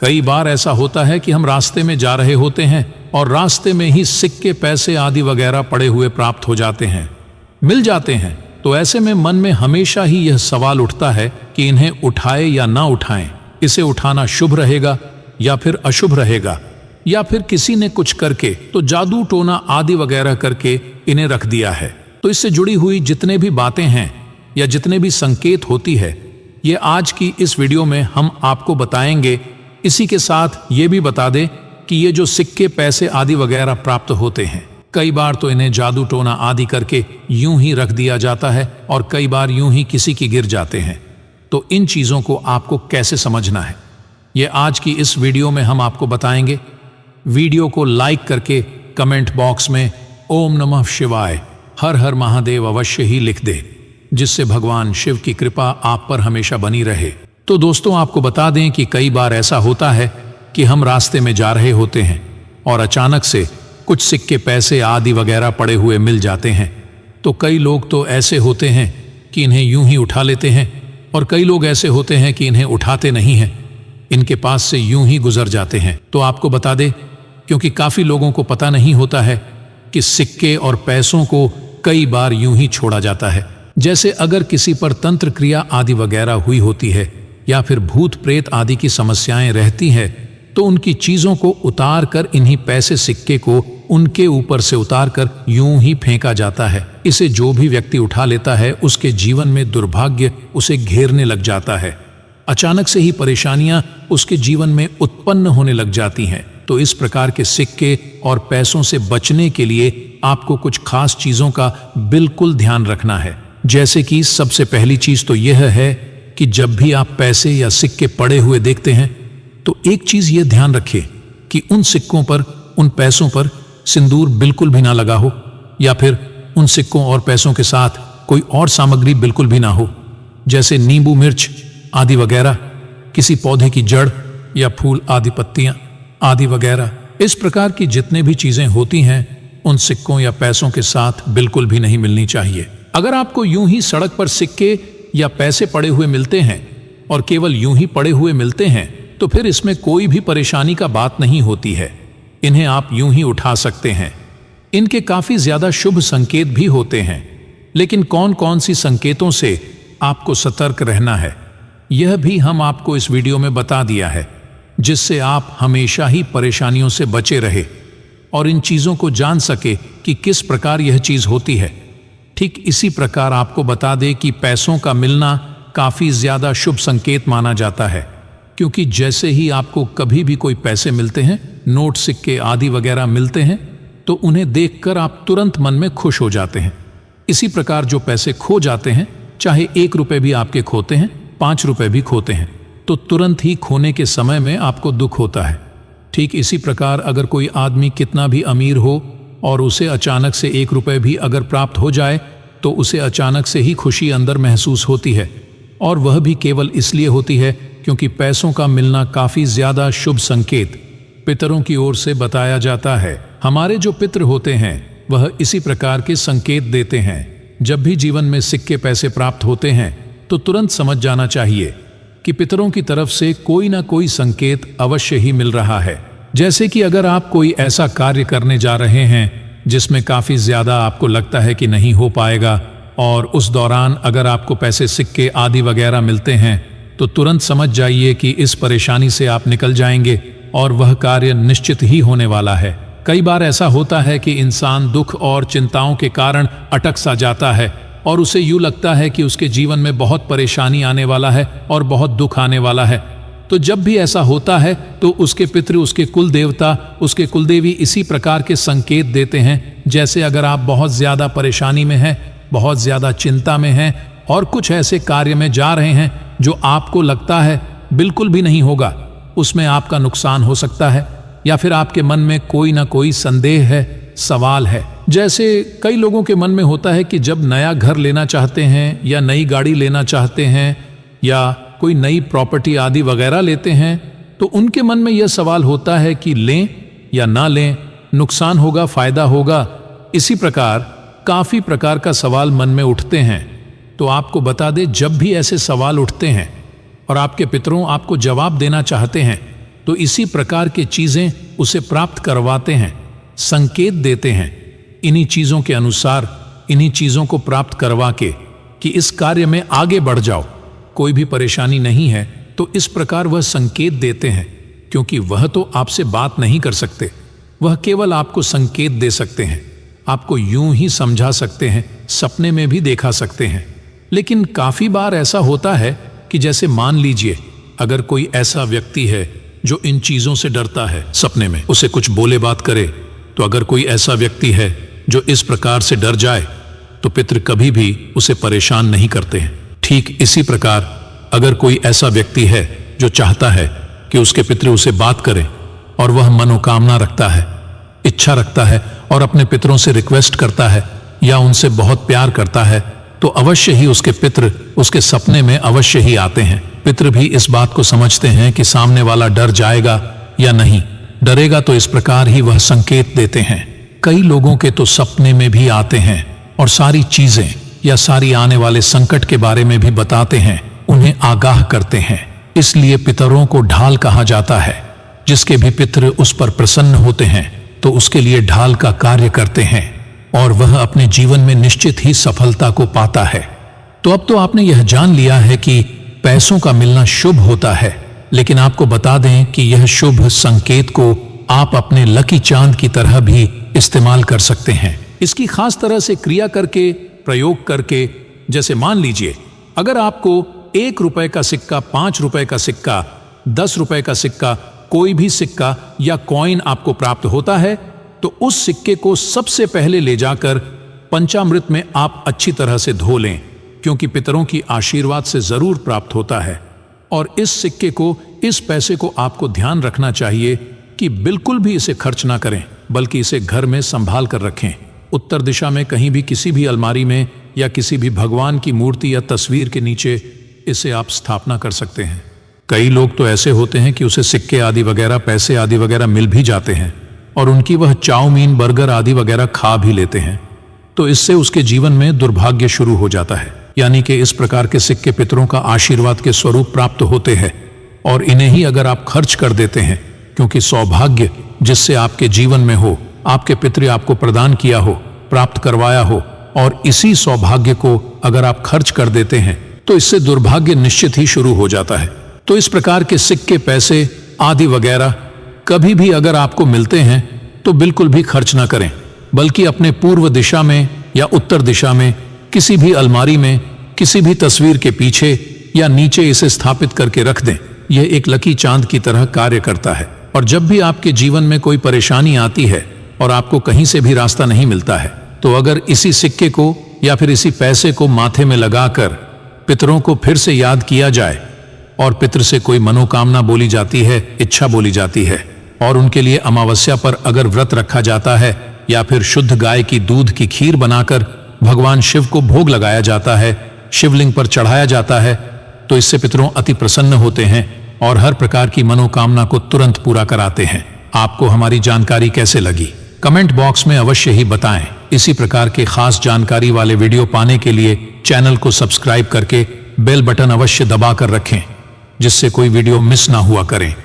कई बार ऐसा होता है कि हम रास्ते में जा रहे होते हैं और रास्ते में ही सिक्के पैसे आदि वगैरह पड़े हुए प्राप्त हो जाते हैं मिल जाते हैं तो ऐसे में मन में हमेशा ही यह सवाल उठता है कि इन्हें उठाए या ना उठाएं इसे उठाना शुभ रहेगा या फिर अशुभ रहेगा या फिर किसी ने कुछ करके तो जादू टोना आदि वगैरह करके इन्हें रख दिया है तो इससे जुड़ी हुई जितने भी बातें हैं या जितने भी संकेत होती है ये आज की इस वीडियो में हम आपको बताएंगे इसी के साथ ये भी बता दे कि ये जो सिक्के पैसे आदि वगैरह प्राप्त होते हैं कई बार तो इन्हें जादू टोना आदि करके यूं ही रख दिया जाता है और कई बार यूं ही किसी की गिर जाते हैं तो इन चीज़ों को आपको कैसे समझना है ये आज की इस वीडियो में हम आपको बताएंगे वीडियो को लाइक करके कमेंट बॉक्स में ओम नमः शिवाय हर हर महादेव अवश्य ही लिख दे जिससे भगवान शिव की कृपा आप पर हमेशा बनी रहे तो दोस्तों आपको बता दें कि कई बार ऐसा होता है कि हम रास्ते में जा रहे होते हैं और अचानक से कुछ सिक्के पैसे आदि वगैरह पड़े हुए मिल जाते हैं तो कई लोग तो ऐसे होते हैं कि इन्हें यूं ही उठा लेते हैं और कई लोग ऐसे होते हैं कि इन्हें उठाते नहीं हैं इनके पास से यूं ही गुजर जाते हैं तो आपको बता दे क्योंकि काफी लोगों को पता नहीं होता है कि सिक्के और पैसों को कई बार यूं ही छोड़ा जाता है जैसे अगर किसी पर तंत्र क्रिया आदि वगैरह हुई होती है या फिर भूत प्रेत आदि की समस्याएं रहती हैं तो उनकी चीज़ों को उतार कर इन्हीं पैसे सिक्के को उनके ऊपर से उतार कर यूं ही फेंका जाता है इसे जो भी व्यक्ति उठा लेता है उसके जीवन में दुर्भाग्य उसे घेरने लग जाता है अचानक से ही परेशानियां उसके जीवन में उत्पन्न होने लग जाती हैं तो इस प्रकार के सिक्के और पैसों से बचने के लिए आपको कुछ खास चीज़ों का बिल्कुल ध्यान रखना है जैसे कि सबसे पहली चीज़ तो यह है कि जब भी आप पैसे या सिक्के पड़े हुए देखते हैं तो एक चीज ये ध्यान रखिए कि उन सिक्कों पर उन पैसों पर सिंदूर बिल्कुल भी ना लगा हो या फिर उन सिक्कों और पैसों के साथ कोई और सामग्री बिल्कुल भी ना हो जैसे नींबू मिर्च आदि वगैरह किसी पौधे की जड़ या फूल आदि पत्तियां आदि वगैरह इस प्रकार की जितने भी चीजें होती हैं उन सिक्कों या पैसों के साथ बिल्कुल भी नहीं मिलनी चाहिए अगर आपको यूं ही सड़क पर सिक्के या पैसे पड़े हुए मिलते हैं और केवल यूं ही पड़े हुए मिलते हैं तो फिर इसमें कोई भी परेशानी का बात नहीं होती है इन्हें आप यूं ही उठा सकते हैं इनके काफी ज्यादा शुभ संकेत भी होते हैं लेकिन कौन कौन सी संकेतों से आपको सतर्क रहना है यह भी हम आपको इस वीडियो में बता दिया है जिससे आप हमेशा ही परेशानियों से बचे रहे और इन चीज़ों को जान सके कि किस प्रकार यह चीज़ होती है ठीक इसी प्रकार आपको बता दे कि पैसों का मिलना काफ़ी ज़्यादा शुभ संकेत माना जाता है क्योंकि जैसे ही आपको कभी भी कोई पैसे मिलते हैं नोट सिक्के आदि वगैरह मिलते हैं तो उन्हें देखकर आप तुरंत मन में खुश हो जाते हैं इसी प्रकार जो पैसे खो जाते हैं चाहे एक रुपए भी आपके खोते हैं पांच रुपए भी खोते हैं तो तुरंत ही खोने के समय में आपको दुख होता है ठीक इसी प्रकार अगर कोई आदमी कितना भी अमीर हो और उसे अचानक से एक रुपये भी अगर प्राप्त हो जाए तो उसे अचानक से ही खुशी अंदर महसूस होती है और वह भी केवल इसलिए होती है क्योंकि पैसों का मिलना काफ़ी ज़्यादा शुभ संकेत पितरों की ओर से बताया जाता है हमारे जो पितर होते हैं वह इसी प्रकार के संकेत देते हैं जब भी जीवन में सिक्के पैसे प्राप्त होते हैं तो तुरंत समझ जाना चाहिए कि पितरों की तरफ से कोई ना कोई संकेत अवश्य ही मिल रहा है जैसे कि अगर आप कोई ऐसा कार्य करने जा रहे हैं जिसमें काफ़ी ज़्यादा आपको लगता है कि नहीं हो पाएगा और उस दौरान अगर आपको पैसे सिक्के आदि वगैरह मिलते हैं तो तुरंत समझ जाइए कि इस परेशानी से आप निकल जाएंगे और वह कार्य निश्चित ही होने वाला है कई बार ऐसा होता है कि इंसान दुख और चिंताओं के कारण अटक सा जाता है और उसे यूं लगता है कि उसके जीवन में बहुत परेशानी आने वाला है और बहुत दुख आने वाला है तो जब भी ऐसा होता है तो उसके पितृ उसके कुल देवता उसके कुलदेवी इसी प्रकार के संकेत देते हैं जैसे अगर आप बहुत ज़्यादा परेशानी में हैं बहुत ज़्यादा चिंता में हैं और कुछ ऐसे कार्य में जा रहे हैं जो आपको लगता है बिल्कुल भी नहीं होगा उसमें आपका नुकसान हो सकता है या फिर आपके मन में कोई ना कोई संदेह है सवाल है जैसे कई लोगों के मन में होता है कि जब नया घर लेना चाहते हैं या नई गाड़ी लेना चाहते हैं या कोई नई प्रॉपर्टी आदि वगैरह लेते हैं तो उनके मन में यह सवाल होता है कि लें या ना लें नुकसान होगा फायदा होगा इसी प्रकार काफ़ी प्रकार का सवाल मन में उठते हैं तो आपको बता दें जब भी ऐसे सवाल उठते हैं और आपके पितरों आपको जवाब देना चाहते हैं तो इसी प्रकार की चीज़ें उसे प्राप्त करवाते हैं संकेत देते हैं इन्हीं चीज़ों के अनुसार इन्हीं चीज़ों को प्राप्त करवा के कि इस कार्य में आगे बढ़ जाओ कोई भी परेशानी नहीं है तो इस प्रकार वह संकेत देते हैं क्योंकि वह तो आपसे बात नहीं कर सकते वह केवल आपको संकेत दे सकते हैं आपको यूं ही समझा सकते हैं सपने में भी देखा सकते हैं लेकिन काफी बार ऐसा होता है कि जैसे मान लीजिए अगर कोई ऐसा व्यक्ति है जो इन चीजों से डरता है सपने में उसे कुछ बोले बात करे तो अगर कोई ऐसा व्यक्ति है जो इस प्रकार से डर जाए तो पितृ कभी भी उसे परेशान नहीं करते हैं ठीक इसी प्रकार अगर कोई ऐसा व्यक्ति है जो चाहता है कि उसके पितृ उसे बात करें और वह मनोकामना रखता है इच्छा रखता है और अपने पितरों से रिक्वेस्ट करता है या उनसे बहुत प्यार करता है तो अवश्य ही उसके पितृ उसके सपने में अवश्य ही आते हैं पितृ भी इस बात को समझते हैं कि सामने वाला डर जाएगा या नहीं डरेगा तो इस प्रकार ही वह संकेत देते हैं कई लोगों के तो सपने में भी आते हैं और सारी चीजें या सारी आने वाले संकट के बारे में भी बताते हैं उन्हें आगाह करते हैं इसलिए पितरों को ढाल कहा जाता है जिसके भी पितर उस पर प्रसन्न होते हैं तो उसके लिए ढाल का कार्य करते हैं और वह अपने जीवन में निश्चित ही सफलता को पाता है तो अब तो आपने यह जान लिया है कि पैसों का मिलना शुभ होता है लेकिन आपको बता दें कि यह शुभ संकेत को आप अपने लकी चांद की तरह भी इस्तेमाल कर सकते हैं इसकी खास तरह से क्रिया करके प्रयोग करके जैसे मान लीजिए अगर आपको एक रुपए का सिक्का पांच रुपए का सिक्का दस रुपए का सिक्का कोई भी सिक्का या कॉइन आपको प्राप्त होता है तो उस सिक्के को सबसे पहले ले जाकर पंचामृत में आप अच्छी तरह से धो लें क्योंकि पितरों की आशीर्वाद से जरूर प्राप्त होता है और इस सिक्के को इस पैसे को आपको ध्यान रखना चाहिए कि बिल्कुल भी इसे खर्च ना करें बल्कि इसे घर में संभाल कर रखें उत्तर दिशा में कहीं भी किसी भी अलमारी में या किसी भी भगवान की मूर्ति या तस्वीर के नीचे इसे आप स्थापना कर सकते हैं कई लोग तो ऐसे होते हैं कि उसे सिक्के आदि वगैरह पैसे आदि वगैरह मिल भी जाते हैं और उनकी वह चाउमीन बर्गर आदि वगैरह खा भी लेते हैं तो इससे उसके जीवन में दुर्भाग्य शुरू हो जाता है यानी कि इस प्रकार के सिक्के पितरों का आशीर्वाद के स्वरूप प्राप्त होते हैं और इन्हें ही अगर आप खर्च कर देते हैं क्योंकि सौभाग्य जिससे आपके जीवन में हो आपके पितृ आपको प्रदान किया हो प्राप्त करवाया हो और इसी सौभाग्य को अगर आप खर्च कर देते हैं तो इससे दुर्भाग्य निश्चित ही शुरू हो जाता है तो इस प्रकार के सिक्के पैसे आदि वगैरह कभी भी अगर आपको मिलते हैं तो बिल्कुल भी खर्च ना करें बल्कि अपने पूर्व दिशा में या उत्तर दिशा में किसी भी अलमारी में किसी भी तस्वीर के पीछे या नीचे इसे स्थापित करके रख दें यह एक लकी चांद की तरह कार्य करता है और जब भी आपके जीवन में कोई परेशानी आती है और आपको कहीं से भी रास्ता नहीं मिलता है तो अगर इसी सिक्के को या फिर इसी पैसे को माथे में लगाकर पितरों को फिर से याद किया जाए और पितर से कोई मनोकामना बोली जाती है इच्छा बोली जाती है और उनके लिए अमावस्या पर अगर व्रत रखा जाता है या फिर शुद्ध गाय की दूध की खीर बनाकर भगवान शिव को भोग लगाया जाता है शिवलिंग पर चढ़ाया जाता है तो इससे पितरों अति प्रसन्न होते हैं और हर प्रकार की मनोकामना को तुरंत पूरा कराते हैं आपको हमारी जानकारी कैसे लगी कमेंट बॉक्स में अवश्य ही बताएं इसी प्रकार के खास जानकारी वाले वीडियो पाने के लिए चैनल को सब्सक्राइब करके बेल बटन अवश्य दबाकर रखें जिससे कोई वीडियो मिस ना हुआ करें